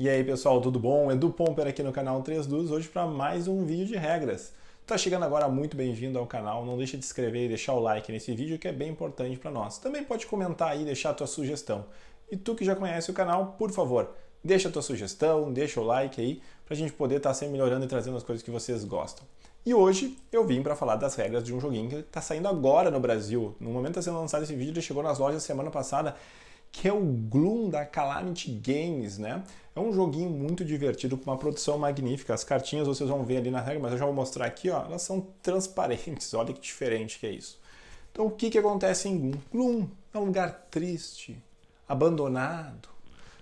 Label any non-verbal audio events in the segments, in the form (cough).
E aí pessoal, tudo bom? Edu Pomper aqui no canal 3 hoje para mais um vídeo de regras. Tá chegando agora, muito bem-vindo ao canal. Não deixa de se inscrever e deixar o like nesse vídeo que é bem importante para nós. Também pode comentar aí e deixar a tua sugestão. E tu que já conhece o canal, por favor, deixa a tua sugestão, deixa o like aí para a gente poder estar tá sempre melhorando e trazendo as coisas que vocês gostam. E hoje eu vim para falar das regras de um joguinho que está saindo agora no Brasil. No momento que está sendo lançado esse vídeo, ele chegou nas lojas semana passada que é o Gloom da Calamity Games, né? É um joguinho muito divertido, com uma produção magnífica. As cartinhas vocês vão ver ali na regra, mas eu já vou mostrar aqui, ó, elas são transparentes, (laughs) olha que diferente que é isso. Então o que, que acontece em Gloom? Gloom é um lugar triste, abandonado,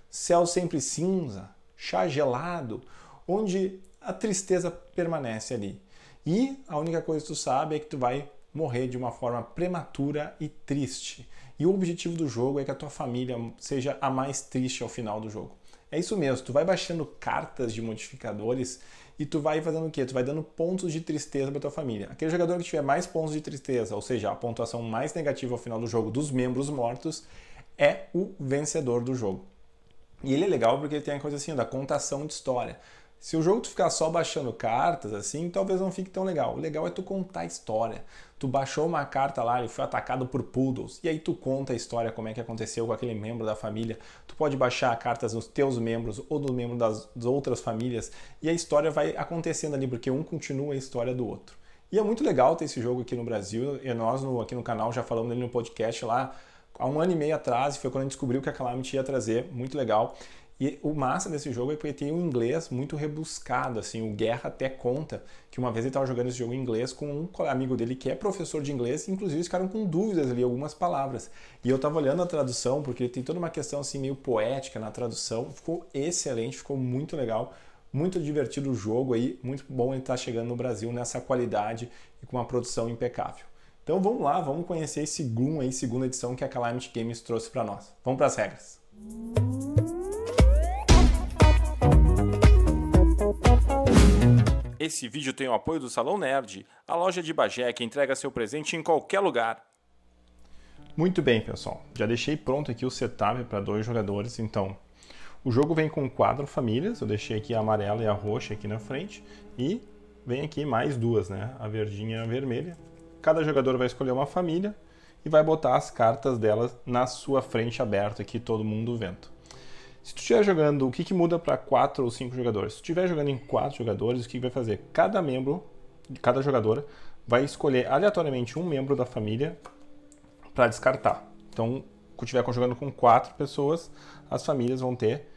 céu sempre cinza, chá gelado, onde a tristeza permanece ali. E a única coisa que tu sabe é que tu vai morrer de uma forma prematura e triste. E o objetivo do jogo é que a tua família seja a mais triste ao final do jogo. É isso mesmo, tu vai baixando cartas de modificadores e tu vai fazendo o quê? Tu vai dando pontos de tristeza para tua família. Aquele jogador que tiver mais pontos de tristeza, ou seja, a pontuação mais negativa ao final do jogo dos membros mortos, é o vencedor do jogo. E ele é legal porque ele tem a coisa assim da contação de história. Se o jogo tu ficar só baixando cartas, assim, talvez não fique tão legal. O legal é tu contar a história. Tu baixou uma carta lá e foi atacado por poodles. E aí tu conta a história, como é que aconteceu com aquele membro da família. Tu pode baixar cartas nos teus membros ou do membro das, das outras famílias. E a história vai acontecendo ali, porque um continua a história do outro. E é muito legal ter esse jogo aqui no Brasil. E nós no, aqui no canal já falamos dele no podcast lá há um ano e meio atrás. Foi quando a gente descobriu que a Calamity ia trazer. Muito legal. E o massa desse jogo é porque tem um inglês muito rebuscado, assim. O Guerra até conta que uma vez ele estava jogando esse jogo em inglês com um amigo dele que é professor de inglês, inclusive eles ficaram com dúvidas ali, algumas palavras. E eu estava olhando a tradução, porque tem toda uma questão assim meio poética na tradução. Ficou excelente, ficou muito legal. Muito divertido o jogo aí, muito bom ele estar tá chegando no Brasil nessa qualidade e com uma produção impecável. Então vamos lá, vamos conhecer esse Gloom aí, segunda edição que a Calamity Games trouxe para nós. Vamos para as regras. Música Esse vídeo tem o apoio do Salão Nerd, a loja de Bagé que entrega seu presente em qualquer lugar. Muito bem, pessoal. Já deixei pronto aqui o setup para dois jogadores, então. O jogo vem com quatro famílias, eu deixei aqui a amarela e a roxa aqui na frente, e vem aqui mais duas, né? A verdinha e a vermelha. Cada jogador vai escolher uma família e vai botar as cartas delas na sua frente aberta aqui, todo mundo vendo. Se tu estiver jogando, o que, que muda para 4 ou 5 jogadores? Se tu estiver jogando em 4 jogadores, o que, que vai fazer? Cada membro, cada jogadora, vai escolher aleatoriamente um membro da família para descartar. Então, se estiver jogando com 4 pessoas, as famílias vão ter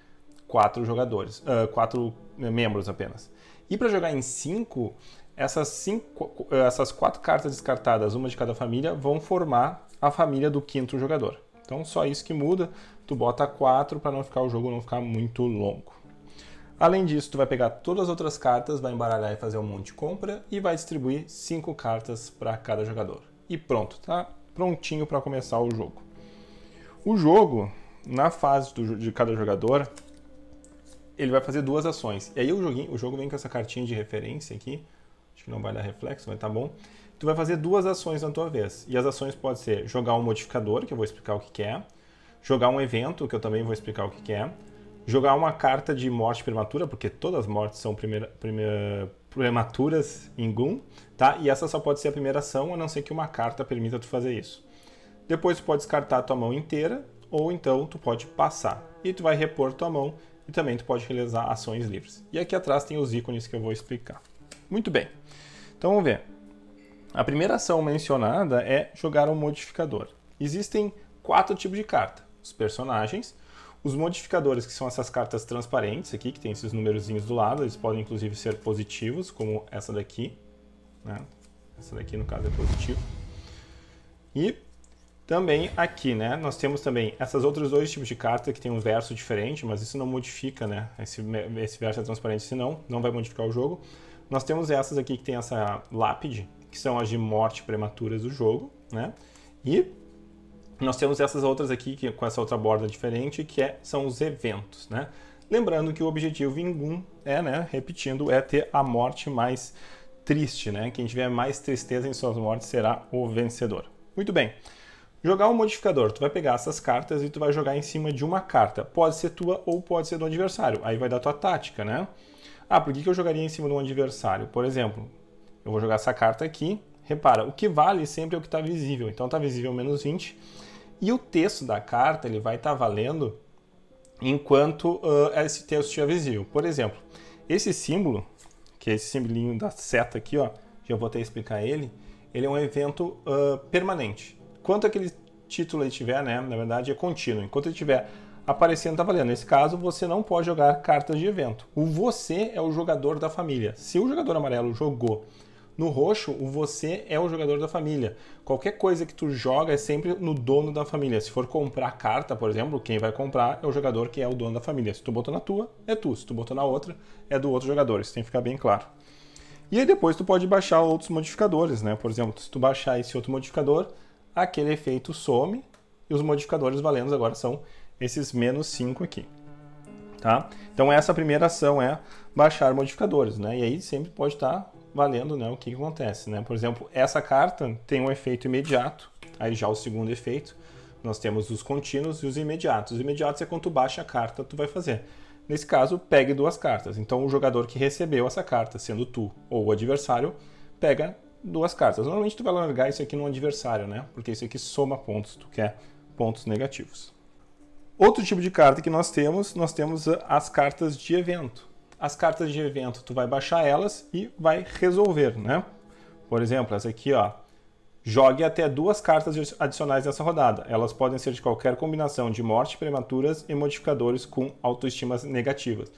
4 jogadores, uh, membros apenas. E para jogar em 5, essas, cinco, essas quatro cartas descartadas, uma de cada família, vão formar a família do quinto jogador. Então só isso que muda tu bota 4 para não ficar o jogo não ficar muito longo. Além disso, tu vai pegar todas as outras cartas, vai embaralhar e fazer um monte de compra e vai distribuir 5 cartas para cada jogador. E pronto, tá prontinho para começar o jogo. O jogo, na fase do, de cada jogador, ele vai fazer duas ações. E aí o, joguinho, o jogo vem com essa cartinha de referência aqui, acho que não vai dar reflexo, mas tá bom. Tu vai fazer duas ações na tua vez. E as ações podem ser jogar um modificador, que eu vou explicar o que, que é, jogar um evento, que eu também vou explicar o que, que é, jogar uma carta de morte prematura, porque todas as mortes são primeira, primeira, prematuras em Goon, tá? E essa só pode ser a primeira ação, a não ser que uma carta permita tu fazer isso. Depois tu pode descartar a tua mão inteira, ou então tu pode passar. E tu vai repor tua mão, e também tu pode realizar ações livres. E aqui atrás tem os ícones que eu vou explicar. Muito bem. Então vamos ver. A primeira ação mencionada é jogar um modificador. Existem quatro tipos de carta os personagens. Os modificadores, que são essas cartas transparentes aqui, que tem esses numerozinhos do lado, eles podem inclusive ser positivos, como essa daqui. Né? Essa daqui, no caso, é positivo. E também aqui, né, nós temos também essas outros dois tipos de carta que tem um verso diferente, mas isso não modifica, né, esse, esse verso é transparente, senão não vai modificar o jogo. Nós temos essas aqui que tem essa lápide, que são as de morte prematuras do jogo, né, e nós temos essas outras aqui, que, com essa outra borda diferente, que é, são os eventos, né? Lembrando que o objetivo em Gun é, né, repetindo, é ter a morte mais triste, né? Quem tiver mais tristeza em suas mortes será o vencedor. Muito bem. Jogar um modificador, tu vai pegar essas cartas e tu vai jogar em cima de uma carta. Pode ser tua ou pode ser do adversário. Aí vai dar tua tática, né? Ah, por que, que eu jogaria em cima de um adversário? Por exemplo, eu vou jogar essa carta aqui. Repara, o que vale sempre é o que está visível. Então está visível menos 20. E o texto da carta ele vai estar tá valendo enquanto uh, esse texto estiver visível. Por exemplo, esse símbolo, que é esse simbolinho da seta aqui, ó, já vou até explicar ele, ele é um evento uh, permanente. Quanto aquele título ele tiver, né, na verdade é contínuo. Enquanto ele estiver aparecendo, está valendo. Nesse caso, você não pode jogar cartas de evento. O você é o jogador da família. Se o jogador amarelo jogou no roxo, o você é o jogador da família. Qualquer coisa que tu joga é sempre no dono da família. Se for comprar carta, por exemplo, quem vai comprar é o jogador que é o dono da família. Se tu botou na tua, é tu. Se tu botou na outra, é do outro jogador. Isso tem que ficar bem claro. E aí depois tu pode baixar outros modificadores, né? Por exemplo, se tu baixar esse outro modificador, aquele efeito some e os modificadores valendo agora são esses menos 5 aqui. Tá? Então essa primeira ação é baixar modificadores, né? E aí sempre pode estar tá valendo né, o que, que acontece. Né? Por exemplo, essa carta tem um efeito imediato, aí já o segundo efeito. Nós temos os contínuos e os imediatos. Os imediatos é quando tu baixa a carta, tu vai fazer. Nesse caso, pegue duas cartas. Então, o jogador que recebeu essa carta, sendo tu ou o adversário, pega duas cartas. Normalmente, tu vai largar isso aqui no adversário, né? Porque isso aqui soma pontos, tu quer pontos negativos. Outro tipo de carta que nós temos, nós temos ah, as cartas de evento as cartas de evento, tu vai baixar elas e vai resolver, né? Por exemplo, essa aqui, ó. Jogue até duas cartas adicionais nessa rodada. Elas podem ser de qualquer combinação de morte prematuras e modificadores com autoestimas negativas. O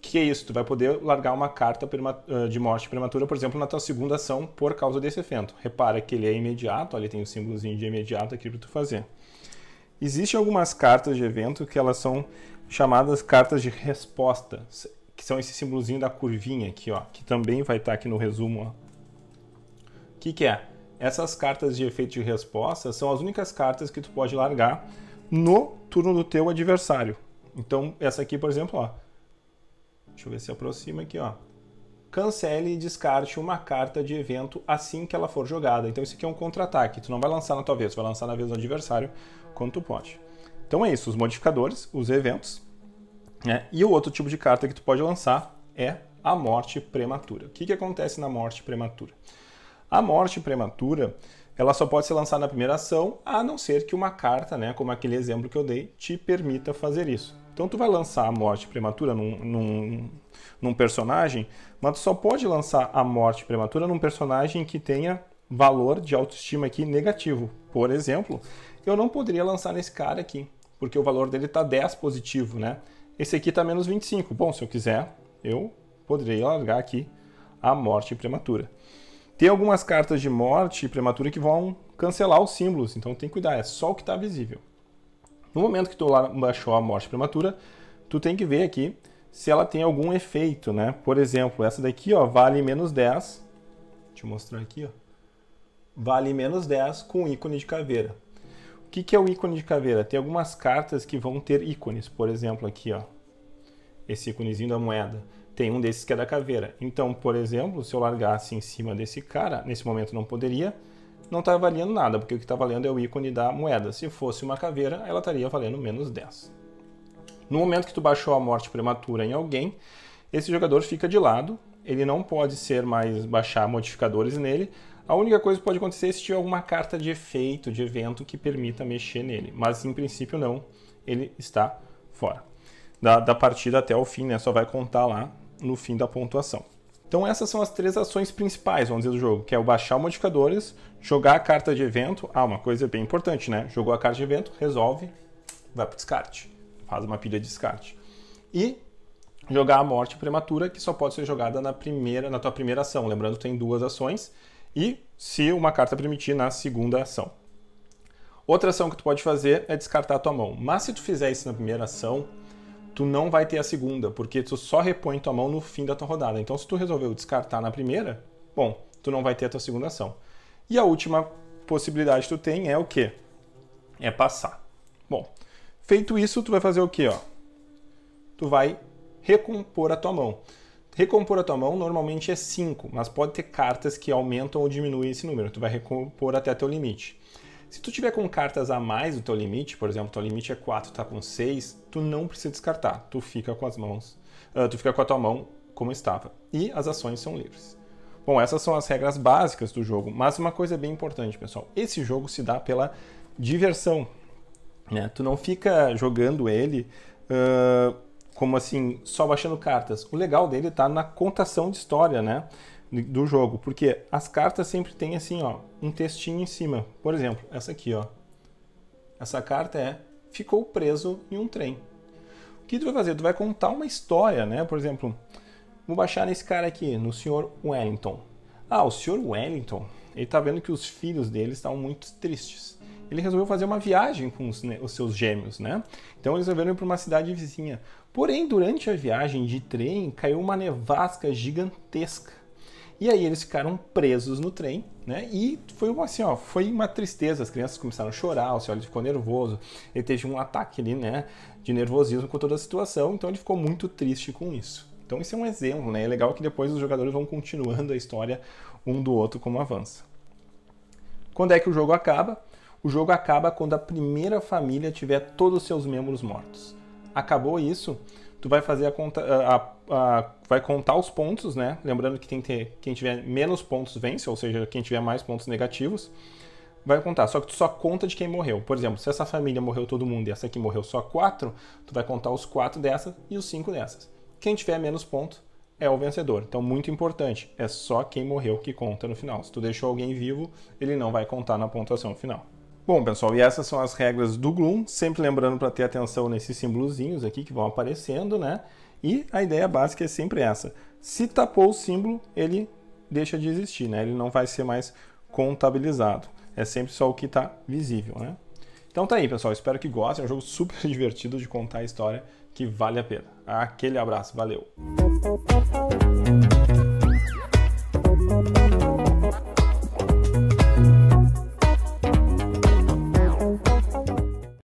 que é isso? Tu vai poder largar uma carta de morte prematura, por exemplo, na tua segunda ação por causa desse evento. Repara que ele é imediato, ali tem o símbolozinho de imediato aqui para tu fazer. Existem algumas cartas de evento que elas são chamadas cartas de resposta que são esse símbolozinho da curvinha aqui, ó, que também vai estar tá aqui no resumo. O que, que é? Essas cartas de efeito de resposta são as únicas cartas que tu pode largar no turno do teu adversário. Então, essa aqui, por exemplo, ó, deixa eu ver se aproxima aqui, ó, cancele e descarte uma carta de evento assim que ela for jogada. Então isso aqui é um contra-ataque, tu não vai lançar na tua vez, tu vai lançar na vez do adversário quando tu pode. Então é isso, os modificadores, os eventos, né? E o outro tipo de carta que tu pode lançar é a morte prematura. O que, que acontece na morte prematura? A morte prematura ela só pode ser lançada na primeira ação, a não ser que uma carta, né, como aquele exemplo que eu dei, te permita fazer isso. Então tu vai lançar a morte prematura num, num, num personagem, mas tu só pode lançar a morte prematura num personagem que tenha valor de autoestima aqui negativo. Por exemplo, eu não poderia lançar nesse cara aqui, porque o valor dele está 10 positivo, né? Esse aqui está menos 25. Bom, se eu quiser, eu poderei largar aqui a morte prematura. Tem algumas cartas de morte prematura que vão cancelar os símbolos, então tem que cuidar, é só o que está visível. No momento que tu baixou a morte prematura, tu tem que ver aqui se ela tem algum efeito, né? Por exemplo, essa daqui, ó, vale menos 10. Deixa eu mostrar aqui, ó. Vale menos 10 com ícone de caveira que, que é o ícone de caveira? Tem algumas cartas que vão ter ícones, por exemplo, aqui, ó. Esse íconezinho da moeda. Tem um desses que é da caveira. Então, por exemplo, se eu largasse em cima desse cara, nesse momento não poderia, não está valendo nada, porque o que está valendo é o ícone da moeda. Se fosse uma caveira, ela estaria valendo menos 10. No momento que tu baixou a morte prematura em alguém, esse jogador fica de lado, ele não pode ser mais baixar modificadores nele, a única coisa que pode acontecer é se tiver alguma carta de efeito, de evento, que permita mexer nele. Mas em princípio não, ele está fora. Da, da partida até o fim, né? Só vai contar lá no fim da pontuação. Então essas são as três ações principais, vamos dizer, do jogo, que é o baixar modificadores, jogar a carta de evento. Ah, uma coisa bem importante, né? Jogou a carta de evento, resolve, vai para descarte. Faz uma pilha de descarte. E jogar a morte prematura, que só pode ser jogada na primeira, na tua primeira ação. Lembrando, tem duas ações e se uma carta permitir na segunda ação. Outra ação que tu pode fazer é descartar a tua mão. Mas se tu fizer isso na primeira ação, tu não vai ter a segunda, porque tu só repõe tua mão no fim da tua rodada. Então se tu resolveu descartar na primeira, bom, tu não vai ter a tua segunda ação. E a última possibilidade que tu tem é o quê? É passar. Bom, feito isso, tu vai fazer o quê, ó? Tu vai recompor a tua mão. Recompor a tua mão normalmente é 5, mas pode ter cartas que aumentam ou diminuem esse número. Tu vai recompor até teu limite. Se tu tiver com cartas a mais do teu limite, por exemplo, teu limite é 4, tá com 6, tu não precisa descartar, tu fica com as mãos, uh, tu fica com a tua mão como estava. E as ações são livres. Bom, essas são as regras básicas do jogo, mas uma coisa bem importante, pessoal, esse jogo se dá pela diversão. Né? Tu não fica jogando ele uh, como assim, só baixando cartas. O legal dele tá na contação de história, né? Do jogo, porque as cartas sempre tem assim, ó, um textinho em cima. Por exemplo, essa aqui, ó. Essa carta é ficou preso em um trem. O que tu vai fazer? Tu vai contar uma história, né? Por exemplo, vou baixar nesse cara aqui, no senhor Wellington. Ah, o senhor Wellington, ele tá vendo que os filhos dele estão muito tristes ele resolveu fazer uma viagem com os, né, os seus gêmeos, né? Então eles resolveram para uma cidade vizinha. Porém, durante a viagem de trem, caiu uma nevasca gigantesca. E aí eles ficaram presos no trem, né? E foi uma, assim, ó, foi uma tristeza. As crianças começaram a chorar, o olho ficou nervoso. Ele teve um ataque ali, né, de nervosismo com toda a situação, então ele ficou muito triste com isso. Então isso é um exemplo, né? É legal que depois os jogadores vão continuando a história um do outro como avança. Quando é que o jogo acaba? O jogo acaba quando a primeira família tiver todos os seus membros mortos. Acabou isso, tu vai fazer a conta. A, a, a, vai contar os pontos, né? Lembrando que tem que ter, quem tiver menos pontos vence, ou seja, quem tiver mais pontos negativos vai contar. Só que tu só conta de quem morreu. Por exemplo, se essa família morreu todo mundo e essa aqui morreu só quatro, tu vai contar os quatro dessas e os cinco dessas. Quem tiver menos pontos é o vencedor. Então, muito importante, é só quem morreu que conta no final. Se tu deixou alguém vivo, ele não vai contar na pontuação final. Bom, pessoal, e essas são as regras do Gloom, sempre lembrando para ter atenção nesses símbolozinhos aqui que vão aparecendo, né? E a ideia básica é sempre essa. Se tapou o símbolo, ele deixa de existir, né? Ele não vai ser mais contabilizado. É sempre só o que está visível, né? Então tá aí, pessoal. Espero que gostem. É um jogo super (laughs) divertido de contar a história que vale a pena. Aquele abraço. Valeu!